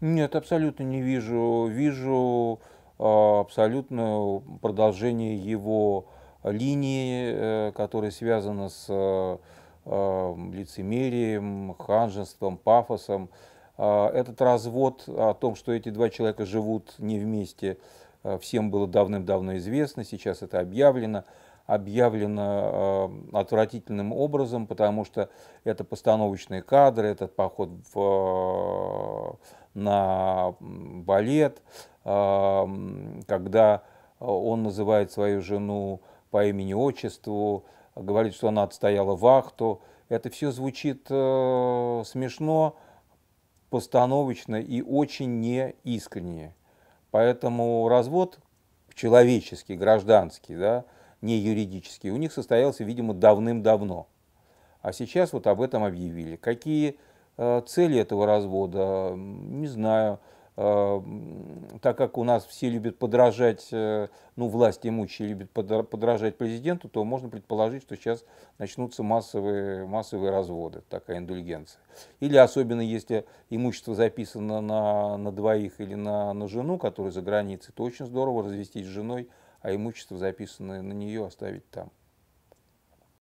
Нет, абсолютно не вижу. Вижу а, абсолютно продолжение его линии, э, которая связана с э, э, лицемерием, ханжеством, пафосом. А, этот развод о том, что эти два человека живут не вместе, всем было давным-давно известно, сейчас это объявлено. Объявлено отвратительным образом, потому что это постановочные кадры, этот поход в на балет, а, когда а, он называет свою жену по имени-отчеству, говорит, что она отстояла вахту. Это все звучит э, смешно, постановочно и очень неискренне. Поэтому развод человеческий, гражданский, да, не юридический, у них состоялся, видимо, давным-давно. А сейчас вот об этом объявили. Какие Э, цели этого развода, не знаю, э, так как у нас все любят подражать, э, ну, власть имущие любят подражать президенту, то можно предположить, что сейчас начнутся массовые, массовые разводы, такая индульгенция. Или особенно если имущество записано на, на двоих или на, на жену, которая за границей, то очень здорово развестись с женой, а имущество записанное на нее оставить там.